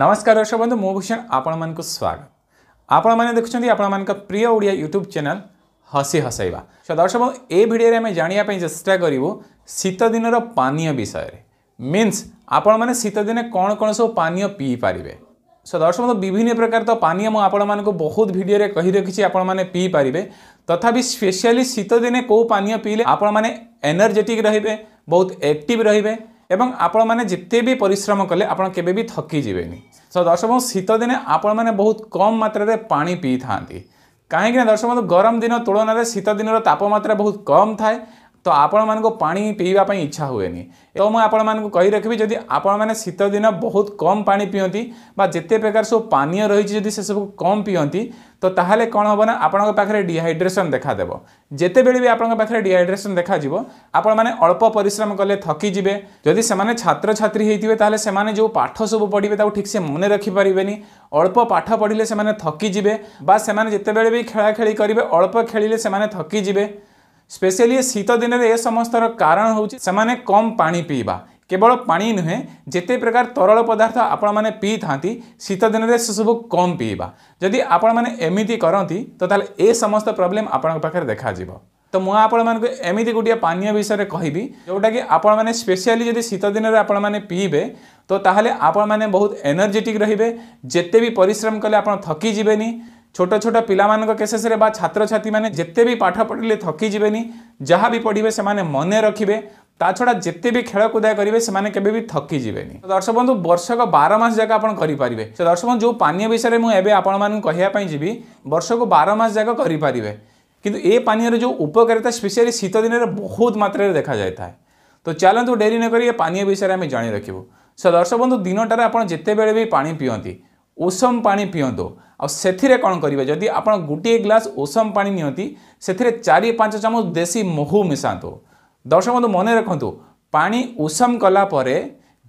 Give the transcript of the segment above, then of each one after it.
ନମସ୍କାର ଦର୍ଶକ ବନ୍ଧୁ ମୁଁ ଭୂଷଣ ଆପଣମାନଙ୍କୁ ସ୍ୱାଗତ ଆପଣମାନେ ଦେଖୁଛନ୍ତି ଆପଣମାନଙ୍କ ପ୍ରିୟ ଓଡ଼ିଆ ୟୁଟ୍ୟୁବ୍ ଚ୍ୟାନେଲ୍ ହସି ହସାଇବା ସୋ ଦର୍ଶକ ବନ୍ଧୁ ଏ ଭିଡ଼ିଓରେ ଆମେ ଜାଣିବା ପାଇଁ ଚେଷ୍ଟା କରିବୁ ଶୀତଦିନର ପାନୀୟ ବିଷୟରେ ମିନ୍ସ ଆପଣମାନେ ଶୀତଦିନେ କ'ଣ କ'ଣ ସବୁ ପାନୀୟ ପିଇପାରିବେ ସୋ ଦର୍ଶକ ବନ୍ଧୁ ବିଭିନ୍ନ ପ୍ରକାର ତ ପାନୀୟ ମୁଁ ଆପଣମାନଙ୍କୁ ବହୁତ ଭିଡ଼ିଓରେ କହି ରଖିଛି ଆପଣମାନେ ପିଇପାରିବେ ତଥାପି ସ୍ପେଶିଆଲି ଶୀତଦିନେ କେଉଁ ପାନୀୟ ପିଇଲେ ଆପଣମାନେ ଏନର୍ଜେଟିକ୍ ରହିବେ ବହୁତ ଆକ୍ଟିଭ୍ ରହିବେ এবং আপনার যেতে বি পরিশ্রম কলে আপনার কেবে বি থকি যাবেনি তো দর্শক বন্ধু শীতদিনে আপনার বহুত কম মাত্রায় পা পিই থাকে কাহিঁকি না দর্শক বন্ধু গরম দিন তুলনায় শীতদিনর তাপমাত্রা বহুত কম থাকে ତ ଆପଣମାନଙ୍କୁ ପାଣି ପିଇବା ପାଇଁ ଇଚ୍ଛା ହୁଏନି ତ ମୁଁ ଆପଣମାନଙ୍କୁ କହି ରଖିବି ଯଦି ଆପଣମାନେ ଶୀତ ଦିନ ବହୁତ କମ୍ ପାଣି ପିଅନ୍ତି ବା ଯେତେ ପ୍ରକାର ସବୁ ପାନୀୟ ରହିଛି ଯଦି ସେସବୁ କମ୍ ପିଅନ୍ତି ତ ତାହେଲେ କ'ଣ ହେବ ନା ଆପଣଙ୍କ ପାଖରେ ଡିହାଇଡ୍ରେସନ୍ ଦେଖାଦେବ ଯେତେବେଳେ ବି ଆପଣଙ୍କ ପାଖରେ ଡିହାଇଡ୍ରେସନ୍ ଦେଖାଯିବ ଆପଣମାନେ ଅଳ୍ପ ପରିଶ୍ରମ କଲେ ଥକିଯିବେ ଯଦି ସେମାନେ ଛାତ୍ରଛାତ୍ରୀ ହେଇଥିବେ ତାହେଲେ ସେମାନେ ଯେଉଁ ପାଠ ସବୁ ପଢ଼ିବେ ତାକୁ ଠିକ୍ସେ ମନେ ରଖିପାରିବେନି ଅଳ୍ପ ପାଠ ପଢ଼ିଲେ ସେମାନେ ଥକିଯିବେ ବା ସେମାନେ ଯେତେବେଳେ ବି ଖେଳାଖେଳି କରିବେ ଅଳ୍ପ ଖେଳିଲେ ସେମାନେ ଥକିଯିବେ ସ୍ପେଶିଆଲି ଏ ଶୀତ ଦିନରେ ଏ ସମସ୍ତର କାରଣ ହେଉଛି ସେମାନେ କମ୍ ପାଣି ପିଇବା କେବଳ ପାଣି ନୁହେଁ ଯେତେ ପ୍ରକାର ତରଳ ପଦାର୍ଥ ଆପଣମାନେ ପିଇଥାନ୍ତି ଶୀତ ଦିନରେ ସେସବୁ କମ୍ ପିଇବା ଯଦି ଆପଣମାନେ ଏମିତି କରନ୍ତି ତ ତାହେଲେ ଏ ସମସ୍ତ ପ୍ରୋବ୍ଲେମ୍ ଆପଣଙ୍କ ପାଖରେ ଦେଖାଯିବ ତ ମୁଁ ଆପଣମାନଙ୍କୁ ଏମିତି ଗୋଟିଏ ପାନୀୟ ବିଷୟରେ କହିବି ଯେଉଁଟାକି ଆପଣମାନେ ସ୍ପେଶିଆଲି ଯଦି ଶୀତ ଦିନରେ ଆପଣମାନେ ପିଇବେ ତ ତାହେଲେ ଆପଣମାନେ ବହୁତ ଏନର୍ଜେଟିକ୍ ରହିବେ ଯେତେ ବି ପରିଶ୍ରମ କଲେ ଆପଣ ଥକିଯିବେନି ଛୋଟ ଛୋଟ ପିଲାମାନଙ୍କ କେସେସରେ ବା ଛାତ୍ରଛାତ୍ରୀମାନେ ଯେତେ ବି ପାଠ ପଢ଼ିଲେ ଥକିଯିବେନି ଯାହା ବି ପଢ଼ିବେ ସେମାନେ ମନେ ରଖିବେ ତା ଛଡ଼ା ଯେତେ ବି ଖେଳକୁଦା କରିବେ ସେମାନେ କେବେ ବି ଥକିଯିବେନି ଦର୍ଶକ ବନ୍ଧୁ ବର୍ଷକ ବାର ମାସ ଯାକ ଆପଣ କରିପାରିବେ ସେ ଦର୍ଶକ ବନ୍ଧୁ ଯେଉଁ ପାନୀୟ ବିଷୟରେ ମୁଁ ଏବେ ଆପଣମାନଙ୍କୁ କହିବା ପାଇଁ ଯିବି ବର୍ଷକୁ ବାର ମାସ ଯାକ କରିପାରିବେ କିନ୍ତୁ ଏ ପାନୀୟର ଯେଉଁ ଉପକାରିତା ସ୍ପେଶିଆଲି ଶୀତ ଦିନରେ ବହୁତ ମାତ୍ରାରେ ଦେଖାଯାଇଥାଏ ତ ଚାଲନ୍ତୁ ଡେରି ନକରି ଏ ପାନୀୟ ବିଷୟରେ ଆମେ ଜାଣି ରଖିବୁ ସେ ଦର୍ଶକ ବନ୍ଧୁ ଦିନଟାରେ ଆପଣ ଯେତେବେଳେ ବି ପାଣି ପିଅନ୍ତି ଉଷମ ପାଣି ପିଅନ୍ତୁ ଆଉ ସେଥିରେ କ'ଣ କରିବେ ଯଦି ଆପଣ ଗୋଟିଏ ଗ୍ଲାସ୍ ଉଷମ ପାଣି ନିଅନ୍ତି ସେଥିରେ ଚାରି ପାଞ୍ଚ ଚାମଚ ଦେଶୀ ମହୁ ମିଶାନ୍ତୁ ଦର୍ଶକ ବନ୍ଧୁ ମନେ ରଖନ୍ତୁ ପାଣି ଉଷମ କଲା ପରେ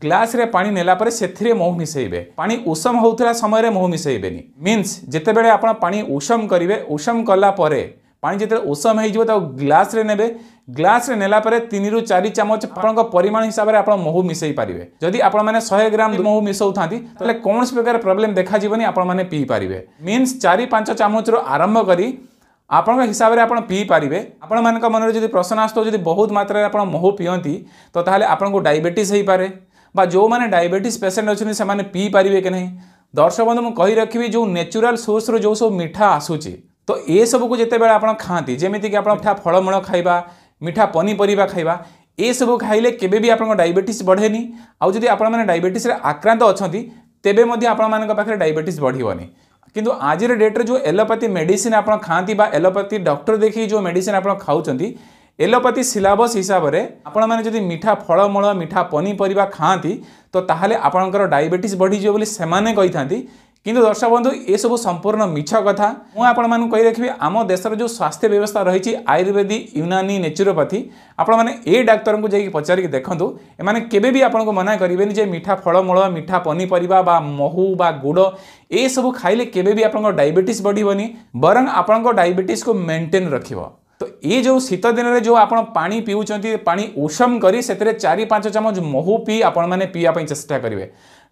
ଗ୍ଲାସ୍ରେ ପାଣି ନେଲା ପରେ ସେଥିରେ ମହୁ ମିଶାଇବେ ପାଣି ଉଷମ ହେଉଥିଲା ସମୟରେ ମହୁ ମିଶାଇବେନି ମିନ୍ସ ଯେତେବେଳେ ଆପଣ ପାଣି ଉଷମ କରିବେ ଉଷମ କଲା ପରେ ପାଣି ଯେତେବେଳେ ଉଷମ ହୋଇଯିବ ତାକୁ ଗ୍ଲାସ୍ରେ ନେବେ ଗ୍ଲାସ୍ରେ ନେଲା ପରେ ତିନିରୁ ଚାରି ଚାମଚ ଆପଣଙ୍କ ପରିମାଣ ହିସାବରେ ଆପଣ ମହୁ ମିଶାଇ ପାରିବେ ଯଦି ଆପଣମାନେ ଶହେ ଗ୍ରାମ ମହୁ ମିଶାଉଥାନ୍ତି ତାହେଲେ କୌଣସି ପ୍ରକାର ପ୍ରୋବ୍ଲେମ୍ ଦେଖାଯିବନି ଆପଣମାନେ ପିଇପାରିବେ ମିନ୍ସ ଚାରି ପାଞ୍ଚ ଚାମଚରୁ ଆରମ୍ଭ କରି ଆପଣଙ୍କ ହିସାବରେ ଆପଣ ପିଇପାରିବେ ଆପଣମାନଙ୍କ ମନରେ ଯଦି ପ୍ରଶ୍ନ ଆସୁଥିବ ଯଦି ବହୁତ ମାତ୍ରାରେ ଆପଣ ମହୁ ପିଅନ୍ତି ତ ତାହେଲେ ଆପଣଙ୍କୁ ଡାଇବେଟିସ୍ ହୋଇପାରେ ବା ଯେଉଁମାନେ ଡାଇବେଟିସ୍ ପେସେଣ୍ଟ ଅଛନ୍ତି ସେମାନେ ପିଇପାରିବେ କି ନାହିଁ ଦର୍ଶକ ବନ୍ଧୁ ମୁଁ କହି ରଖିବି ଯେଉଁ ନ୍ୟାଚୁରାଲ୍ ସୋର୍ସରୁ ଯେଉଁ ସବୁ ମିଠା ଆସୁଛି तो ଏସବୁକୁ ଯେତେବେଳେ ଆପଣ ଖାଆନ୍ତି ଯେମିତିକି ଆପଣ ମିଠା ଫଳମୂଳ ଖାଇବା ମିଠା ପନିପରିବା ଖାଇବା ଏସବୁ ଖାଇଲେ କେବେ ବି ଆପଣଙ୍କ ଡାଇବେଟିସ୍ ବଢ଼େନି ଆଉ ଯଦି ଆପଣମାନେ ଡାଇବେଟିସ୍ରେ ଆକ୍ରାନ୍ତ ଅଛନ୍ତି ତେବେ ମଧ୍ୟ ଆପଣମାନଙ୍କ ପାଖରେ ଡାଇବେଟିସ୍ ବଢ଼ିବନି କିନ୍ତୁ ଆଜିର ଡେଟ୍ରେ ଯେଉଁ ଏଲୋପାଥି ମେଡ଼ିସିନ୍ ଆପଣ ଖାଆନ୍ତି ବା ଏଲୋପାଥି ଡକ୍ଟର ଦେଖିକି ଯେଉଁ ମେଡ଼ିସିନ୍ ଆପଣ ଖାଉଛନ୍ତି ଏଲୋପାଥି ସିଲାବସ୍ ହିସାବରେ ଆପଣମାନେ ଯଦି ମିଠା ଫଳମୂଳ ମିଠା ପନିପରିବା ଖାଆନ୍ତି ତ ତାହେଲେ ଆପଣଙ୍କର ଡାଇବେଟିସ୍ ବଢ଼ିଯିବ ବୋଲି ସେମାନେ କହିଥାନ୍ତି কিন্তু দর্শক বন্ধু এসবু সম্পূর্ণ মিছ কথা মু আপনার কই রাখবি আম দেশের যে স্বাস্থ্য ব্যবস্থা রয়েছে আয়ুর্বেদিক ইউনানি নেচুরোপাথি আপনার এই ডাক্তার যাই পচারিক দেখুন এমানে কেবে বি আপনার মনা করবে যে মিঠা ফলমূল মিঠা পনিপরিবা বা মহু বা গুড় এইসব খাইলে কেবে বি আপনার ডায়াবেটিস বড়বনি বরং আপনার ডায়াবেটিস কু মেন্টেন রাখব তো ये जो शीत दिन में जो आप पानी पीऊँच पानी उषम कर चारि पाँच चमच महु पी आपण मैंने पीवाई चेस्टा करेंगे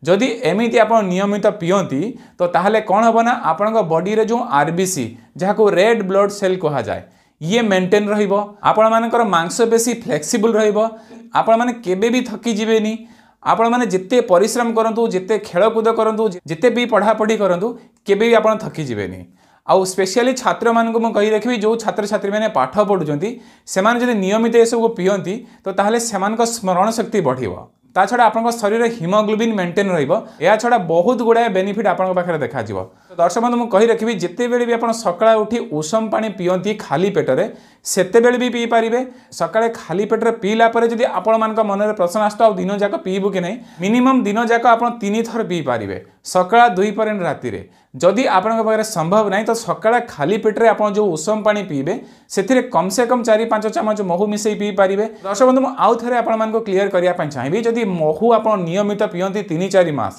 ଯଦି ଏମିତି ଆପଣ ନିୟମିତ ପିଅନ୍ତି ତ ତାହେଲେ କ'ଣ ହେବ ନା ଆପଣଙ୍କ ବଡ଼ିରେ ଯେଉଁ ଆର୍ ବି ସି ଯାହାକୁ ରେଡ୍ ବ୍ଲଡ୍ ସେଲ୍ କୁହାଯାଏ ଇଏ ମେଣ୍ଟେନ୍ ରହିବ ଆପଣମାନଙ୍କର ମାଂସ ବେଶୀ ଫ୍ଲେକ୍ସିବୁଲ୍ ରହିବ ଆପଣମାନେ କେବେ ବି ଥକିଯିବେନି ଆପଣମାନେ ଯେତେ ପରିଶ୍ରମ କରନ୍ତୁ ଯେତେ ଖେଳକୁଦ କରନ୍ତୁ ଯେତେ ବି ପଢ଼ାପଢ଼ି କରନ୍ତୁ କେବେ ବି ଆପଣ ଥକିଯିବେନି ଆଉ ସ୍ପେଶିଆଲି ଛାତ୍ରମାନଙ୍କୁ ମୁଁ କହି ରଖିବି ଯେଉଁ ଛାତ୍ରଛାତ୍ରୀମାନେ ପାଠ ପଢ଼ୁଛନ୍ତି ସେମାନେ ଯଦି ନିୟମିତ ଏସବୁ ପିଅନ୍ତି ତ ତାହେଲେ ସେମାନଙ୍କ ସ୍ମରଣ ଶକ୍ତି ବଢ଼ିବ ତା ଛଡ଼ା ଆପଣଙ୍କ ଶରୀରରେ ହିମୋଗ୍ଲୋବିନ୍ ମେଣ୍ଟେନ୍ ରହିବ ଏହା ଛଡ଼ା ବହୁତ ଗୁଡ଼ାଏ ବେନିଫିଟ୍ ଆପଣଙ୍କ ପାଖରେ ଦେଖାଯିବ দর্শক বন্ধু মু রাখবি যেতবে বি আপনার সকালে উঠি উষম পা পিঁতি খালি পেটরে সেতবে বি পিপারে সকালে খালি পেটরে পিলা পরে যদি আপনার মনে প্রশ্ন আসতো আদিন যাক পিবু কি না মিনিমম দিন যাক আপনার তিন থর পিপারে সকাল দুই পরে রাতে যদি আপনার পাখে সম্ভব না তো সকালে খালি পেটরে আপনার যে উষম পা পিবে সেতিরে কমসে কম চারি পাঁচ চামচ মহু মিশাই পিপারে দর্শক বন্ধু মু আউ থাকে আপনার ক্লিয়ার করা চাহিবি যদি মহু আপনার নিয়মিত পিঁতি তিন চারি মাস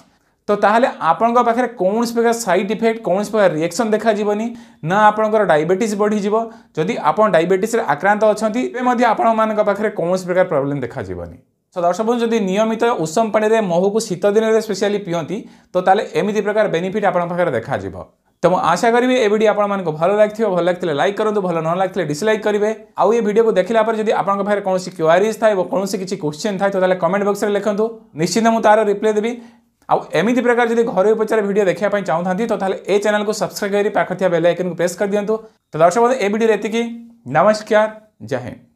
তো ତାହେଲେ ଆପଣଙ୍କ ପାଖରେ କୌଣସି ପ୍ରକାର ସାଇଡ଼୍ ଇଫେକ୍ଟ କୌଣସି ପ୍ରକାର ରିଆକ୍ସନ୍ ଦେଖାଯିବନି ନା ଆପଣଙ୍କର ଡାଇବେଟିସ୍ ବଢ଼ିଯିବ ଯଦି ଆପଣ ଡାଇବେଟିସ୍ରେ ଆକ୍ରାନ୍ତ ଅଛନ୍ତି ଏବେ ମଧ୍ୟ ଆପଣମାନଙ୍କ ପାଖରେ କୌଣସି ପ୍ରକାର ପ୍ରୋବ୍ଲେମ୍ ଦେଖାଯିବନି সো দর্শক বন্ধু যদি নিয়মিত উষম পাড়ে মহুকু শীত দিনের স্পেশালি পিঁতি তো তাহলে এমিতি প্রকার বেনিফিট আপনার পাখে দেখা যাব তো মু আশা করবি এ ভিডিও আপনার ভালো লাগবে ভালো লাগলে লাইক করতে ভালো ন লাগলে ডিসলাইক করবে আউ এ ভিডিও দেখিলা পরে যদি আপনার পাখে কোণী কোয়ারিজ থাকে কোণী কিছু কোশ্চেন থাকে তো তাহলে কমেন্ট বক্সরে লিখতু নিশ্চিন্ত মু তার রিপ্লাই দেবি ଆଉ ଏମିତି ପ୍ରକାର ଯଦି ଘରୋଇ ଉପଚାର ଭିଡ଼ିଓ ଦେଖିବା ପାଇଁ ଚାହୁଁଥାନ୍ତି ତ ତାହେଲେ ଏ ଚ୍ୟାନେଲକୁ ସବସ୍କ୍ରାଇବ୍ କରି ପାଖରେ ଥିବା ବେଲ୍ ଆଇକନ୍କୁ ପ୍ରେସ୍ କରିଦିଅନ୍ତୁ ତ ଦର୍ଶକ ଏ ଭିଡ଼ିଓରେ ଏତିକି ନମସ୍କାର ଜୟ ହିନ୍ଦ